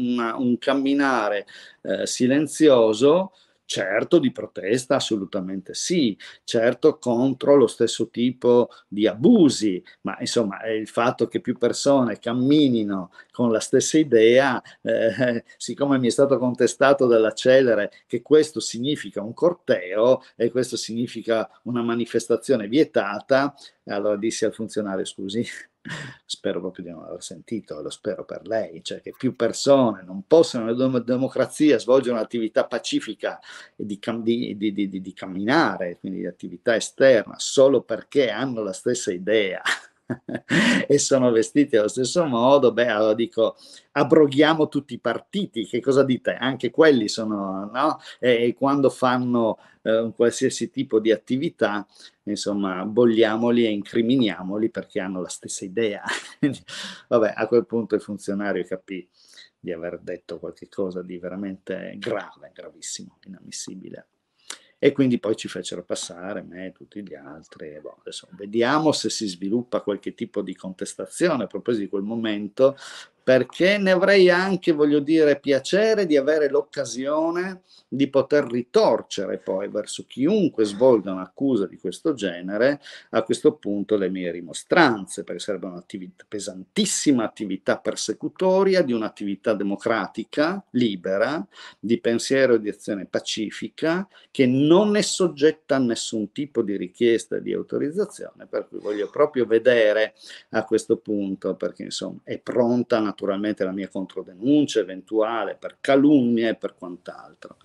una, un camminare eh, silenzioso Certo di protesta, assolutamente sì, certo contro lo stesso tipo di abusi, ma insomma è il fatto che più persone camminino con la stessa idea, eh, siccome mi è stato contestato dalla Celere che questo significa un corteo e questo significa una manifestazione vietata, allora dissi al funzionario scusi, spero proprio di non aver sentito, lo spero per lei, cioè che più persone non possano nella democrazia svolgere un'attività pacifica e di, cam- di, di, di camminare, quindi di attività esterna, solo perché hanno la stessa idea e sono vestiti allo stesso modo, beh, allora dico, abroghiamo tutti i partiti, che cosa dite? Anche quelli sono, no? E, e quando fanno eh, un qualsiasi tipo di attività, insomma, bogliamoli e incriminiamoli perché hanno la stessa idea. Vabbè, a quel punto il funzionario capì di aver detto qualcosa di veramente grave, gravissimo, inammissibile e quindi poi ci fecero passare me e tutti gli altri. E boh, adesso vediamo se si sviluppa qualche tipo di contestazione a proposito di quel momento, perché ne avrei anche, voglio dire, piacere di avere l'occasione di poter ritorcere poi verso chiunque svolga un'accusa di questo genere, a questo punto le mie rimostranze, perché sarebbe un'attività, pesantissima attività persecutoria di un'attività democratica, libera, di pensiero e di azione pacifica, che non è soggetta a nessun tipo di richiesta di autorizzazione, per cui voglio proprio vedere a questo punto, perché insomma è pronta una naturalmente la mia controdenuncia eventuale per calunnie e per quant'altro.